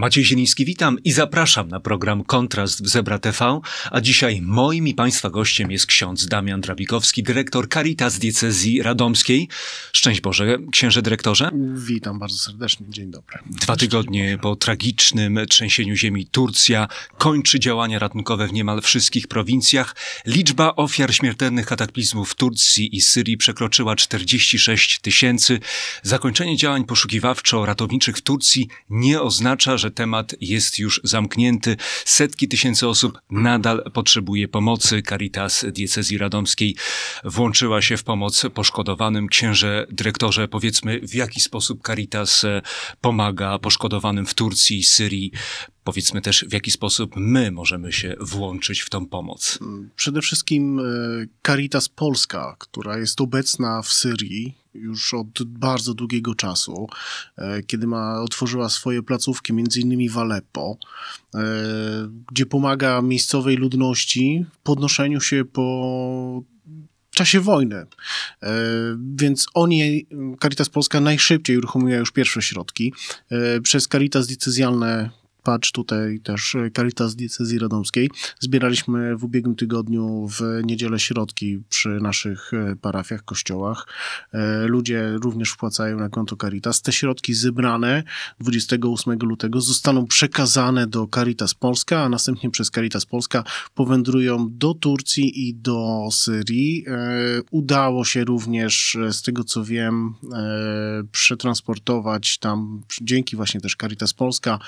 Maciej Zieliński, witam i zapraszam na program Kontrast w Zebra TV, a dzisiaj moim i Państwa gościem jest ksiądz Damian Drabikowski, dyrektor Caritas Diecezji Radomskiej. Szczęść Boże, księże dyrektorze. Witam bardzo serdecznie, dzień dobry. Dwa tygodnie po tragicznym trzęsieniu ziemi Turcja kończy działania ratunkowe w niemal wszystkich prowincjach. Liczba ofiar śmiertelnych kataklizmów w Turcji i Syrii przekroczyła 46 tysięcy. Zakończenie działań poszukiwawczo-ratowniczych w Turcji nie oznacza, że temat jest już zamknięty. Setki tysięcy osób nadal potrzebuje pomocy. Caritas diecezji radomskiej włączyła się w pomoc poszkodowanym. Księże dyrektorze, powiedzmy, w jaki sposób Caritas e, pomaga poszkodowanym w Turcji, Syrii, powiedzmy też, w jaki sposób my możemy się włączyć w tą pomoc? Przede wszystkim e, Caritas Polska, która jest obecna w Syrii, już od bardzo długiego czasu, e, kiedy ma, otworzyła swoje placówki, między innymi w Aleppo, e, gdzie pomaga miejscowej ludności w podnoszeniu się po czasie wojny. Więc oni, Caritas Polska najszybciej uruchomiła już pierwsze środki. Przez Caritas decyzjalne patrz tutaj też Caritas e, Diecezji Radomskiej. Zbieraliśmy w ubiegłym tygodniu w niedzielę środki przy naszych e, parafiach, kościołach. E, ludzie również wpłacają na konto Caritas. Te środki zebrane 28 lutego zostaną przekazane do Caritas Polska, a następnie przez Caritas Polska powędrują do Turcji i do Syrii. Udało się również, z tego co wiem, przetransportować tam, dzięki właśnie też Caritas Polska,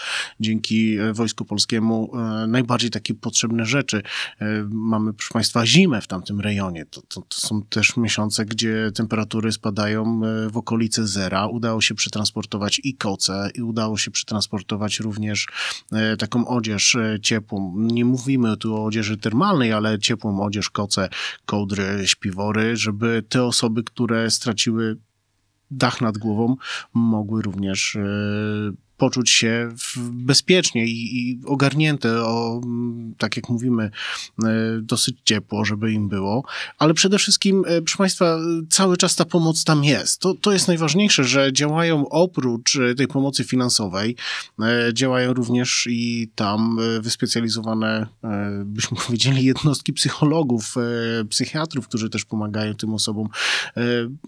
dzięki dzięki e, Wojsku Polskiemu e, najbardziej takie potrzebne rzeczy. E, mamy, proszę Państwa, zimę w tamtym rejonie. To, to, to są też miesiące, gdzie temperatury spadają w okolice zera. Udało się przetransportować i koce, i udało się przetransportować również taką odzież ciepłą. Nie mówimy tu o odzieży termalnej, ale ciepłą odzież, koce, kołdry, śpiwory, żeby te osoby, które straciły dach nad głową, mogły również poczuć się bezpiecznie i, i ogarnięte o, tak jak mówimy, e, dosyć ciepło, żeby im było. Ale przede wszystkim, e, proszę Państwa, cały czas ta pomoc tam jest. To, to jest najważniejsze, że działają oprócz e, tej pomocy finansowej, działają również i tam wyspecjalizowane, byśmy powiedzieli, jednostki psychologów, psychiatrów, którzy też pomagają tym osobom.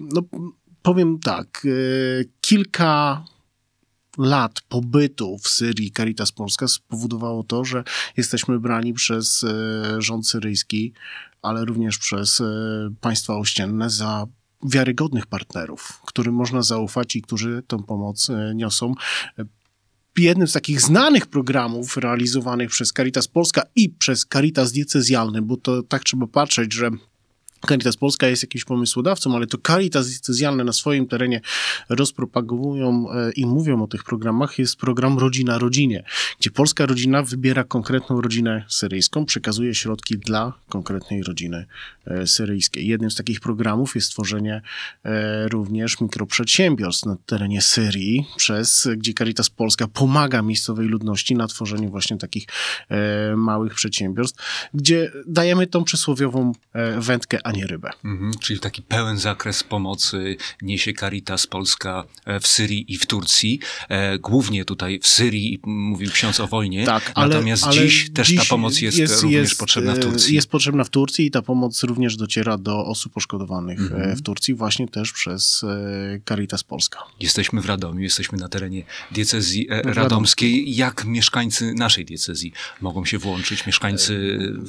No, powiem tak, kilka lat pobytu w Syrii Caritas Polska spowodowało to, że jesteśmy brani przez e, rząd syryjski, ale również przez e, państwa ościenne za wiarygodnych partnerów, którym można zaufać i którzy tą pomoc e, niosą jednym z takich znanych programów realizowanych przez Caritas Polska i przez Caritas Diecezjalny, bo to tak trzeba patrzeć, że Caritas Polska jest jakimś pomysłodawcą, ale to Caritas decyzjalne na swoim terenie rozpropagowują e, i mówią o tych programach, jest program Rodzina Rodzinie, gdzie polska rodzina wybiera konkretną rodzinę syryjską, przekazuje środki dla konkretnej rodziny e, syryjskiej. Jednym z takich programów jest tworzenie e, również mikroprzedsiębiorstw na terenie Syrii, przez, gdzie Caritas Polska pomaga miejscowej ludności na tworzeniu właśnie takich małych przedsiębiorstw, gdzie dajemy tą przysłowiową wędkę, a nie rybę. Mhm, czyli taki pełen zakres pomocy niesie Caritas Polska e, w Syrii i w Turcji. E, głównie tutaj w Syrii mówił ksiądz o wojnie. Tak, ale, Natomiast ale dziś też dziś ta pomoc jest, jest również jest, potrzebna w e, Turcji. Jest potrzebna w Turcji i ta pomoc również dociera do osób poszkodowanych mhm. w Turcji właśnie też przez Caritas Polska. Jesteśmy w Radomiu, jesteśmy na terenie diecezji radomskiej. Jak mieszkańcy naszej diecezji mogą się włączyć? Mieszkańcy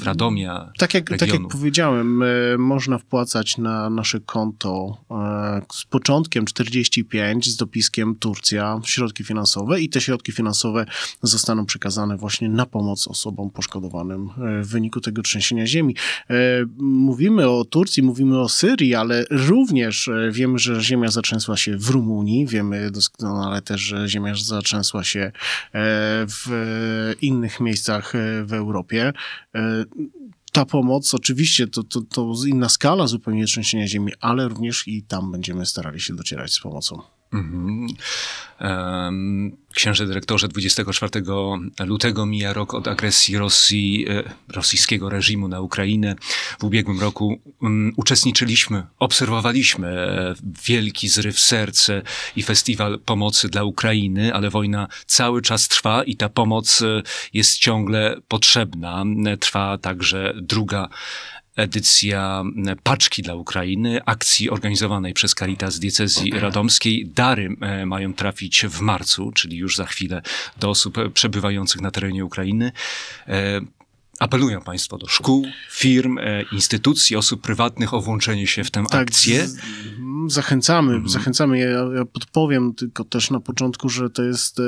Radomia, tak jak, regionu? tak jak powiedziałem, można wpłacać na nasze konto e, z początkiem 45 z dopiskiem Turcja środki finansowe i te środki finansowe zostaną przekazane właśnie na pomoc osobom poszkodowanym e, w wyniku tego trzęsienia ziemi. E, mówimy o Turcji, mówimy o Syrii, ale również wiemy, że ziemia zatrzęsła się w Rumunii, wiemy doskonale też, że ziemia zatrzęsła się w innych miejscach w Europie ta pomoc, oczywiście to, to, to inna skala zupełnie trzęsienia ziemi, ale również i tam będziemy starali się docierać z pomocą. Mhm. Księże dyrektorze, 24 lutego mija rok od agresji Rosji, e, rosyjskiego reżimu na Ukrainę. W ubiegłym roku mm, uczestniczyliśmy, obserwowaliśmy e, wielki zryw serce i festiwal pomocy dla Ukrainy, ale wojna cały czas trwa i ta pomoc e, jest ciągle potrzebna. Trwa także druga edycja paczki dla Ukrainy, akcji organizowanej przez Caritas Diecezji Radomskiej. Dary e, mają trafić w marcu, czyli już za chwilę do osób e, przebywających na terenie Ukrainy. E, apelują Państwo do szkół, firm, e, instytucji, osób prywatnych o włączenie się w tę tak, akcję? Zachęcamy, mhm. zachęcamy. Ja, ja, podpowiem tylko też na początku, że to jest e,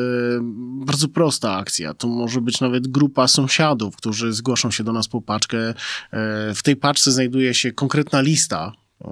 bardzo prosta akcja. To może być nawet grupa sąsiadów, którzy zgłoszą się do nas po paczkę. E, w tej paczce znajduje się konkretna lista e,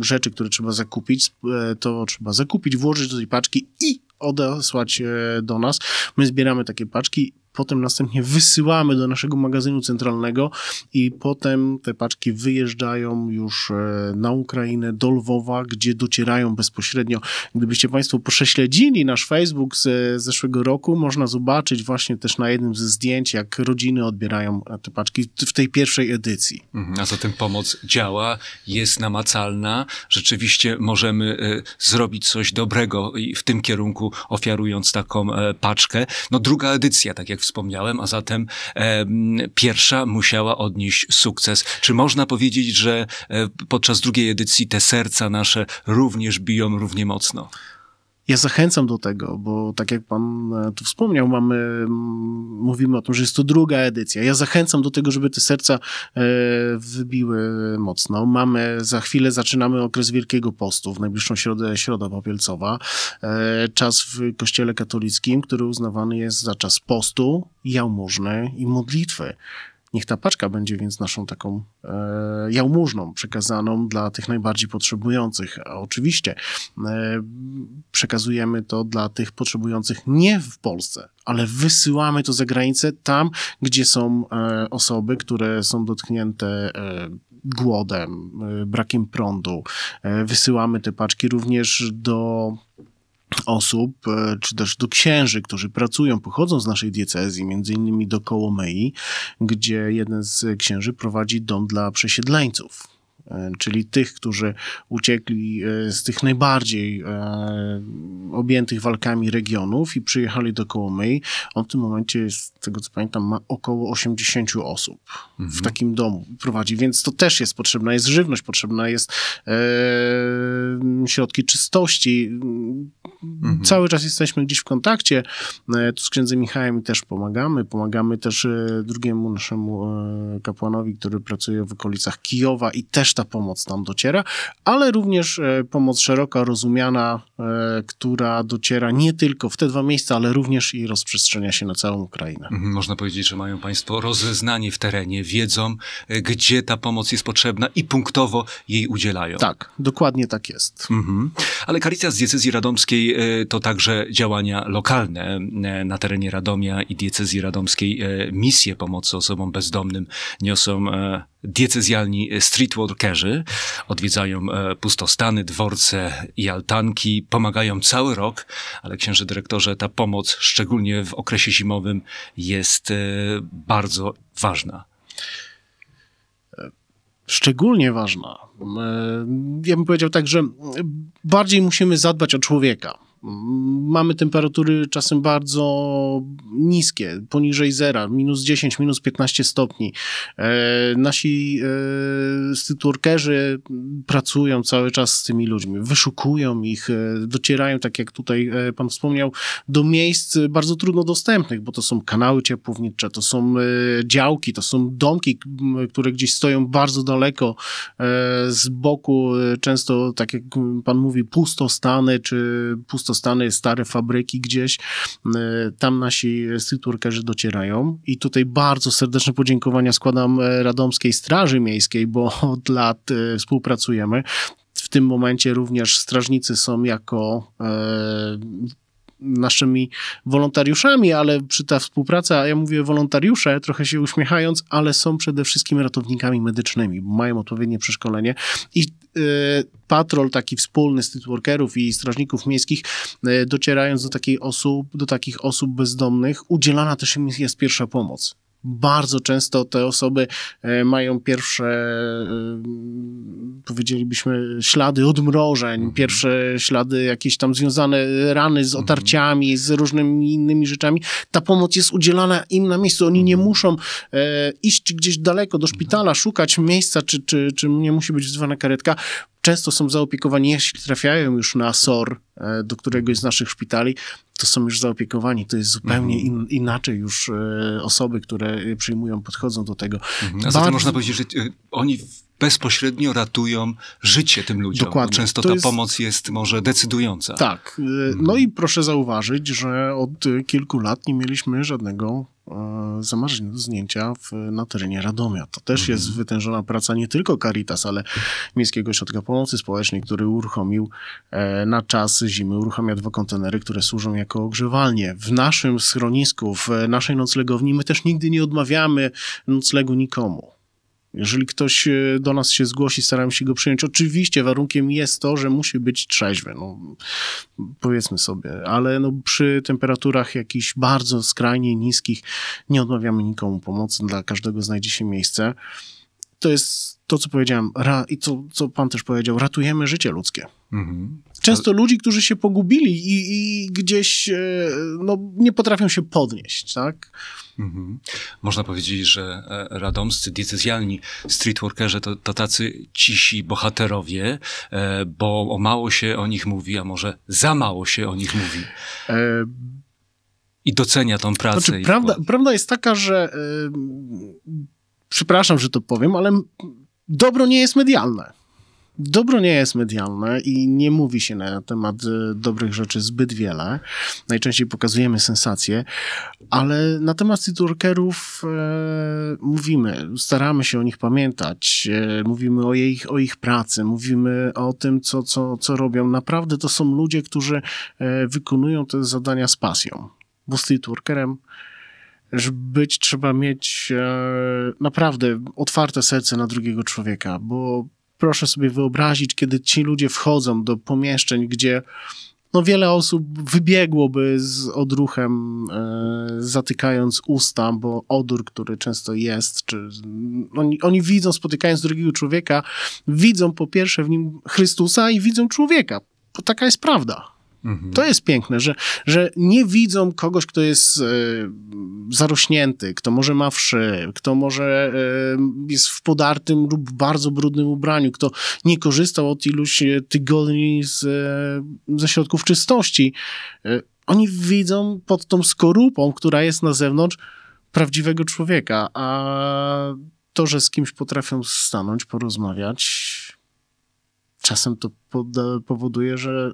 rzeczy, które trzeba zakupić. E, to trzeba zakupić, włożyć do tej paczki i odesłać e, do nas. My zbieramy takie paczki, potem następnie wysyłamy do naszego magazynu centralnego i potem te paczki wyjeżdżają już e, na Ukrainę, do Lwowa, gdzie docierają bezpośrednio. Gdybyście Państwo prześledzili nasz Facebook z e, zeszłego roku, można zobaczyć właśnie też na jednym ze zdjęć, jak rodziny odbierają e, te paczki w tej pierwszej edycji. Mhm, a zatem pomoc działa, jest namacalna, rzeczywiście możemy zrobić coś dobrego w tym kierunku, ofiarując taką paczkę. No druga edycja, tak jak w wspomniałem, a zatem e, pierwsza musiała odnieść sukces. Czy można powiedzieć, że e, podczas drugiej edycji te serca nasze również biją równie mocno? Ja zachęcam do tego, bo tak jak pan e, tu wspomniał, mamy, mówimy o tym, że jest to druga edycja. Ja zachęcam do tego, żeby te serca e, wybiły mocno. Mamy, za chwilę zaczynamy okres Wielkiego Postu, w najbliższą środę Środa Popielcowa. E, czas w Kościele Katolickim, który uznawany jest za czas postu, jałmużny i modlitwy. Niech ta paczka będzie więc naszą taką e, jałmużną przekazaną dla tych najbardziej potrzebujących. A oczywiście e, przekazujemy to dla tych potrzebujących nie w Polsce, ale wysyłamy to za granicę tam, gdzie są e, osoby, które są dotknięte e, głodem, e, brakiem prądu. E, wysyłamy te paczki również do osób, e, czy też do księży, którzy pracują, pochodzą z naszej diecezji, między innymi do Kołomei, gdzie jeden z księży prowadzi dom dla przesiedleńców E, czyli tych, którzy uciekli e, z tych najbardziej e, objętych walkami regionów i przyjechali do Kołomyi. On w tym momencie, z tego co pamiętam, ma około 80 osób mhm. w takim domu prowadzi, więc to też jest potrzebna jest żywność, potrzebna jest środki czystości. Mhm. Cały czas jesteśmy gdzieś w kontakcie. Tu z księdzem Michałem też pomagamy. Pomagamy też drugiemu naszemu kapłanowi, który pracuje w okolicach Kijowa i też ta pomoc tam dociera, ale również e, pomoc szeroka rozumiana, e, która dociera nie tylko w te dwa miejsca, ale również i rozprzestrzenia się na całą Ukrainę. Mhm, można powiedzieć, że mają Państwo rozeznanie w terenie, wiedzą, e, gdzie ta pomoc jest potrzebna i punktowo jej udzielają. Tak, dokładnie tak jest. Mhm. Ale Karitas Diecezji Radomskiej to także działania lokalne na terenie Radomia i Diecezji Radomskiej. Misje pomocy osobom bezdomnym niosą diecezjalni streetworkerzy odwiedzają e, pustostany, dworce i altanki, pomagają cały rok, ale księży dyrektorze, ta pomoc, szczególnie w okresie zimowym, jest e, bardzo ważna szczególnie ważna. E, ja bym powiedział tak, że bardziej musimy zadbać o człowieka mamy temperatury czasem bardzo niskie, poniżej zera, minus 10, minus 15 stopni. E, nasi e, stytworkerzy pracują cały czas z tymi ludźmi, wyszukują ich, e, docierają, tak jak tutaj e, pan wspomniał, do miejsc bardzo trudno dostępnych, bo to są kanały ciepłownicze, to są działki, to są domki, które gdzieś stoją bardzo daleko z boku, często, tak jak pan mówi, pustostany czy puste często stane, stare fabryki gdzieś. E, tam nasi styturkerzy docierają i tutaj bardzo serdeczne podziękowania składam e, Radomskiej Straży Miejskiej, bo od lat e, współpracujemy. W tym momencie również strażnicy są jako e, naszymi wolontariuszami, ale przy ta współpraca, ja mówię wolontariusze, trochę się uśmiechając, ale są przede wszystkim ratownikami medycznymi, bo mają odpowiednie przeszkolenie i e, patrol taki wspólny z workerów i strażników miejskich, e, docierając do, takiej osób, do takich osób bezdomnych, udzielana też im jest pierwsza pomoc. Bardzo często te osoby e, mają pierwsze, e, powiedzielibyśmy, ślady odmrożeń, mhm. pierwsze ślady jakieś tam związane, e, rany z mhm. otarciami, z różnymi innymi rzeczami. Ta pomoc jest udzielana im na miejscu. Oni nie mhm. muszą e, iść gdzieś daleko do szpitala, szukać miejsca, czy, czy, czy nie musi być wzwana karetka. Często są zaopiekowani, jeśli trafiają już na SOR, E, do któregoś z naszych szpitali, to są już zaopiekowani. To jest zupełnie mhm. in, inaczej już e, osoby, które e, przyjmują, podchodzą do tego. Mhm. A zatem Bardzo... można powiedzieć, że oni bezpośrednio ratują życie tym ludziom. Dokładnie. Często to ta jest... pomoc jest może decydująca. Tak. No mhm. i proszę zauważyć, że od kilku lat nie mieliśmy żadnego do e, zdjęcia w, na terenie Radomia. To też mhm. jest wytężona praca nie tylko Caritas, ale Miejskiego Ośrodka Pomocy Społecznej, który uruchomił e, na czas zimy, uruchamia dwa kontenery, które służą jako ogrzewalnie. W naszym schronisku, w naszej noclegowni my też nigdy nie odmawiamy noclegu nikomu. Jeżeli ktoś e, do nas się zgłosi, staramy się go przyjąć. Oczywiście warunkiem jest to, że musi być trzeźwy, no, powiedzmy sobie, ale no, przy temperaturach jakichś bardzo skrajnie niskich nie odmawiamy nikomu pomocy, dla każdego znajdzie się miejsce. To jest to, co powiedziałem i co, co pan też powiedział, ratujemy życie ludzkie. Mhm. Często ludzi, którzy się pogubili i, i, gdzieś e, no, nie potrafią się podnieść, tak? Mhm. Można powiedzieć, że e, radomscy diecezjalni streetworkerzy to, to tacy cisi bohaterowie, e, bo o mało się o nich mówi, a może za mało się o nich mówi. E i docenia tą pracę. Znaczy, prawda, prawda jest taka, że. przepraszam, że to powiem, ale dobro nie jest medialne. Dobro nie jest medialne i nie mówi się na temat e, dobrych rzeczy zbyt wiele. Najczęściej pokazujemy sensacje, ale na temat citworkerów e, mówimy, staramy się o nich pamiętać, e, mówimy o, ich, o ich pracy, mówimy o tym, co, co, co robią. Naprawdę to są ludzie, którzy e, wykonują te zadania z pasją, bo z citworkerem być trzeba mieć e, naprawdę otwarte serce na drugiego człowieka, bo proszę sobie wyobrazić, kiedy ci ludzie wchodzą do pomieszczeń, gdzie no wiele osób wybiegłoby z odruchem, e, zatykając usta, bo odór, który często jest, czy oni, oni widzą, spotykając drugiego człowieka, widzą po pierwsze w nim Chrystusa i widzą człowieka. Bo taka jest prawda. Mhm. To jest piękne, że, że nie widzą kogoś, kto jest e, zarośnięty, kto może ma wszy, kto może e, jest w podartym lub bardzo brudnym ubraniu, kto nie korzystał od iluś e, tygodni z, e, ze środków czystości. E, oni widzą pod tą skorupą, która jest na zewnątrz, prawdziwego człowieka, a to, że z kimś potrafią stanąć, porozmawiać, czasem to powoduje, że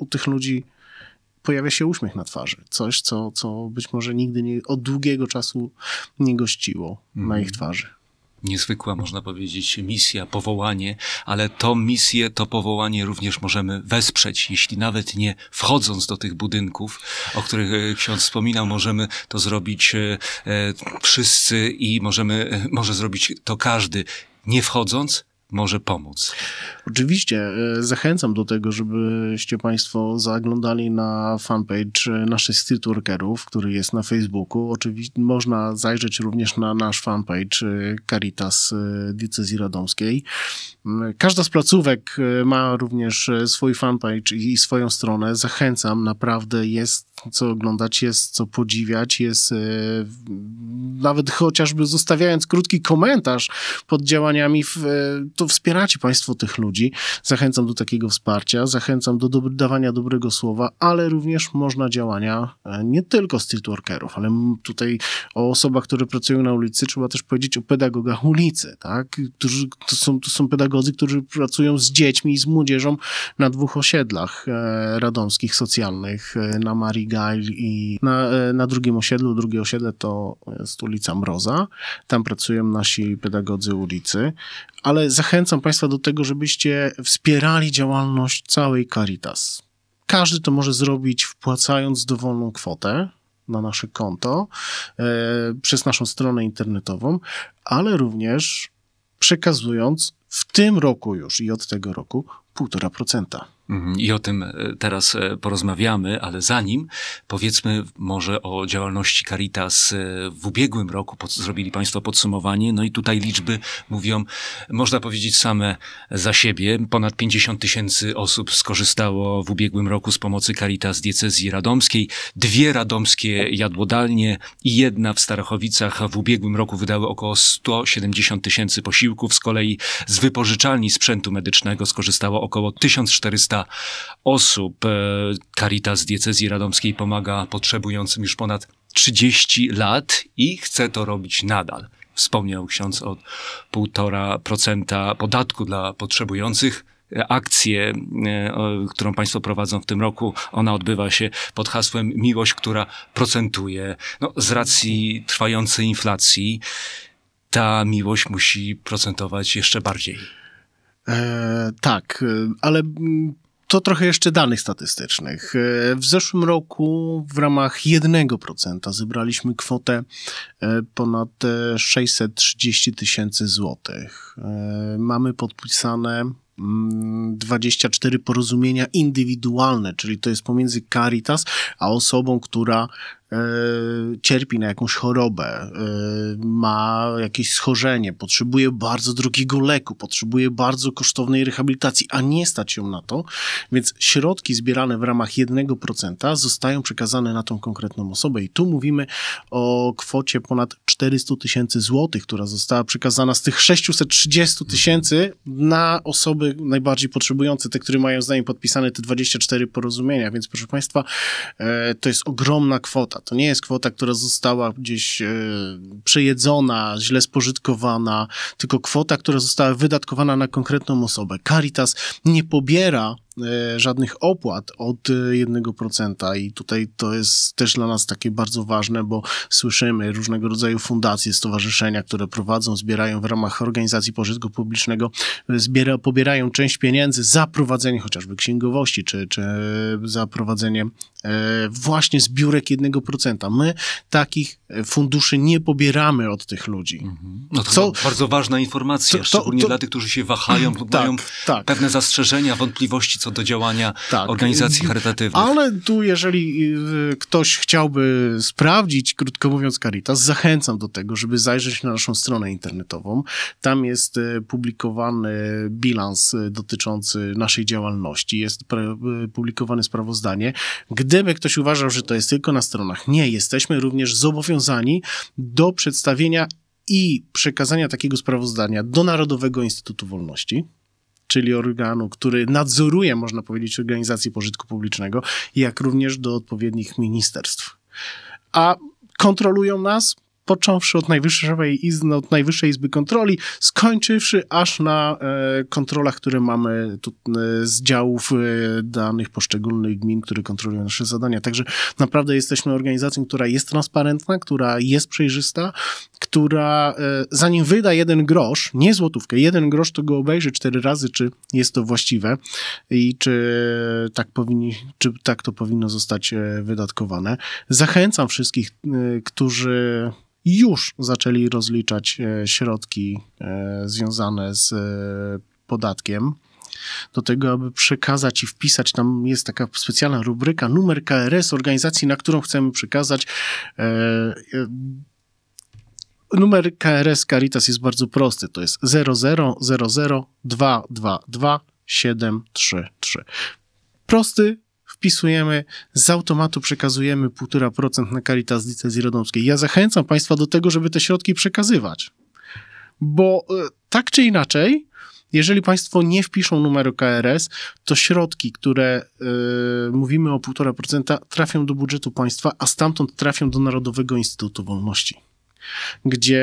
u tych ludzi pojawia się uśmiech na twarzy. Coś, co, co być może nigdy nie, od długiego czasu nie gościło mm. na mhm. ich twarzy niezwykła, można powiedzieć, misja, powołanie, ale to misję, to powołanie również możemy wesprzeć, jeśli nawet nie wchodząc do tych budynków, o których e, ksiądz wspominał, możemy to zrobić e, e, wszyscy i możemy, może zrobić to każdy, nie wchodząc, może pomóc? Oczywiście. E, zachęcam do tego, żebyście Państwo zaglądali na fanpage e, naszych streetworkerów, który jest na Facebooku. Oczywiście można zajrzeć również na nasz fanpage e, Caritas Diecezji Radomskiej. Mm, każda z placówek ma również swój fanpage i swoją stronę. Zachęcam, naprawdę jest co oglądać, jest co podziwiać, jest e, nawet chociażby zostawiając krótki komentarz pod działaniami, e, to wspieracie Państwo tych ludzi. Zachęcam do takiego wsparcia, zachęcam do do dawania dobrego słowa, ale również można działania e, nie tylko streetworkerów, ale tutaj o osobach, które pracują na ulicy, trzeba też powiedzieć o pedagogach ulicy, tak? Którzy, to, są, to są pedagodzy, którzy pracują z dziećmi i z młodzieżą na dwóch osiedlach radomskich, socjalnych, na Marii Abigail i na, e, na drugim osiedlu, drugie osiedle to jest ulica Mroza. Tam pracują nasi pedagodzy ulicy. Ale zachęcam Państwa do tego, żebyście wspierali działalność całej Caritas. Każdy to może zrobić wpłacając dowolną kwotę na nasze konto e, przez naszą stronę internetową, ale również przekazując w tym roku już i od tego roku 1,5%. Mhm. I o tym e, teraz e, porozmawiamy, ale zanim powiedzmy może o działalności Caritas e, w ubiegłym roku. Pod, zrobili Państwo podsumowanie, no i tutaj liczby mówią, można powiedzieć, same za siebie. Ponad 50 tysięcy osób skorzystało w ubiegłym roku z pomocy Caritas diecezji radomskiej. Dwie radomskie jadłodalnie i jedna w Starachowicach w ubiegłym roku wydały około 170 tysięcy posiłków. Z kolei z wypożyczalni sprzętu medycznego skorzystało około 1400 osób. E, Caritas Diecezji Radomskiej pomaga potrzebującym już ponad 30 lat i chce to robić nadal. Wspomniał ksiądz o 1,5% podatku dla potrzebujących e, akcję, e, którą Państwo prowadzą w tym roku. Ona odbywa się pod hasłem Miłość, która procentuje. No, z racji trwającej inflacji ta miłość musi procentować jeszcze bardziej. E, tak, ale to trochę jeszcze danych statystycznych. E, w zeszłym roku w ramach 1% zebraliśmy kwotę e, ponad 630 e, tysięcy złotych. Mamy podpisane 24 mm, porozumienia indywidualne, czyli to jest pomiędzy Caritas a osobą, która E, cierpi na jakąś chorobę, e, ma jakieś schorzenie, potrzebuje bardzo drogiego leku, potrzebuje bardzo kosztownej rehabilitacji, a nie stać ją na to, więc środki zbierane w ramach 1% zostają przekazane na tą konkretną osobę. I tu mówimy o kwocie ponad 400 tysięcy złotych, która została przekazana z tych 630 tysięcy na osoby najbardziej potrzebujące, te, które mają z nami podpisane te 24 porozumienia. Więc proszę Państwa, e, to jest ogromna kwota. To nie jest kwota, która została gdzieś e, przejedzona, źle spożytkowana, tylko kwota, która została wydatkowana na konkretną osobę. Caritas nie pobiera E, żadnych opłat od 1%. E, I tutaj to jest też dla nas takie bardzo ważne, bo słyszymy różnego rodzaju fundacje, stowarzyszenia, które prowadzą, zbierają w ramach organizacji pożytku publicznego, e, zbiera, pobierają część pieniędzy za prowadzenie chociażby księgowości, czy, czy za prowadzenie właśnie zbiórek 1%. My takich funduszy nie pobieramy od tych ludzi. Mhm. No to Co, bardzo ważna informacja, to, to, szczególnie to, dla tych, którzy się wahają, bo tak, mają tak. pewne zastrzeżenia, wątpliwości, co do działania tak. organizacji charytatywnych. Ale tu, jeżeli y, ktoś chciałby sprawdzić, krótko mówiąc, Caritas, zachęcam do tego, żeby zajrzeć na naszą stronę internetową. Tam jest y, publikowany bilans y, dotyczący naszej działalności, jest publikowane sprawozdanie. Gdyby ktoś uważał, że to jest tylko na stronach, nie, jesteśmy również zobowiązani do przedstawienia i przekazania takiego sprawozdania do Narodowego Instytutu Wolności czyli organu, który nadzoruje, można powiedzieć, organizacji pożytku publicznego, jak również do odpowiednich ministerstw. A kontrolują nas, począwszy od najwyższej, izby, od najwyższej Izby Kontroli, skończywszy aż na e, kontrolach, które mamy tu, e, z działów e, danych poszczególnych gmin, które kontrolują nasze zadania. Także naprawdę jesteśmy organizacją, która jest transparentna, która jest przejrzysta, która e, zanim wyda jeden grosz, nie złotówkę, jeden grosz, to go obejrzy cztery razy, czy jest to właściwe i czy tak, powinni, czy tak to powinno zostać e, wydatkowane. Zachęcam wszystkich, e, którzy już zaczęli rozliczać środki związane z podatkiem do tego, aby przekazać i wpisać. Tam jest taka specjalna rubryka, numer KRS organizacji, na którą chcemy przekazać. Numer KRS Caritas jest bardzo prosty, to jest 00002222733. Prosty, wpisujemy, z automatu przekazujemy 1,5% na Caritas Licencji Radomskiej. Ja zachęcam Państwa do tego, żeby te środki przekazywać, bo e, tak czy inaczej, jeżeli Państwo nie wpiszą numeru KRS, to środki, które e, mówimy o 1,5%, trafią do budżetu państwa, a stamtąd trafią do Narodowego Instytutu Wolności gdzie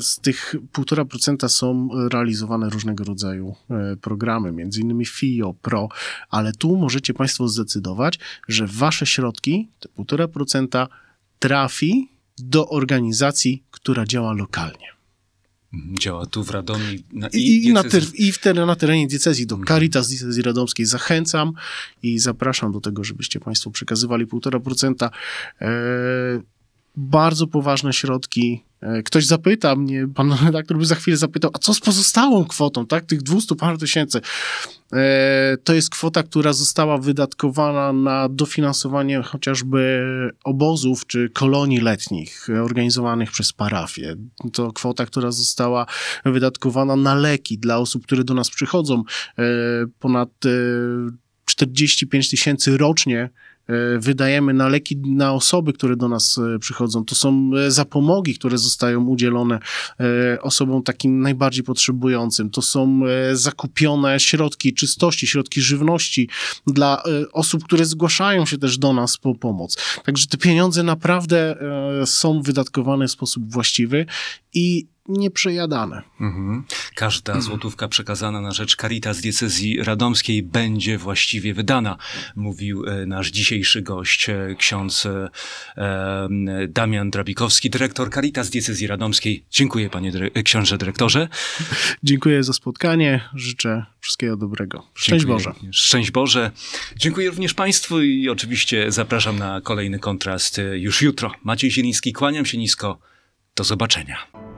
z tych 1,5% są realizowane różnego rodzaju e, programy, między innymi FIO, PRO, ale tu możecie Państwo zdecydować, że Wasze środki, te 1,5%, trafi do organizacji, która działa lokalnie. Mhm, działa tu w Radomiu na, i, i, na, ter, i w ter, na terenie diecezji. Do mhm. Caritas diecezji radomskiej zachęcam i zapraszam do tego, żebyście Państwo przekazywali 1,5% bardzo poważne środki. E, ktoś zapyta mnie, pan redaktor by za chwilę zapytał, a co z pozostałą kwotą, tak, tych 200 paru tysięcy? E, to jest kwota, która została wydatkowana na dofinansowanie chociażby obozów czy kolonii letnich organizowanych przez parafie. To kwota, która została wydatkowana na leki dla osób, które do nas przychodzą. E, ponad 45 tysięcy rocznie E, wydajemy na leki na osoby, które do nas e, przychodzą. To są e, zapomogi, które zostają udzielone osobom takim najbardziej potrzebującym. To są zakupione środki czystości, środki żywności dla osób, które zgłaszają się też do nas po pomoc. Także te pieniądze naprawdę są wydatkowane w sposób właściwy i nieprzejadane. Mhm. Każda mm. złotówka przekazana na rzecz Caritas diecezji radomskiej będzie właściwie wydana, mówił e, nasz dzisiejszy gość, e, ksiądz e, Damian Drabikowski, dyrektor Caritas diecezji radomskiej. Dziękuję panie dyre książę dyrektorze. Dziękuję za spotkanie, życzę wszystkiego dobrego. Szczęść Dziękuję Boże. Szczęść Boże. Dziękuję również państwu i oczywiście zapraszam na kolejny kontrast już jutro. Maciej Zieliński, kłaniam się nisko. Do zobaczenia.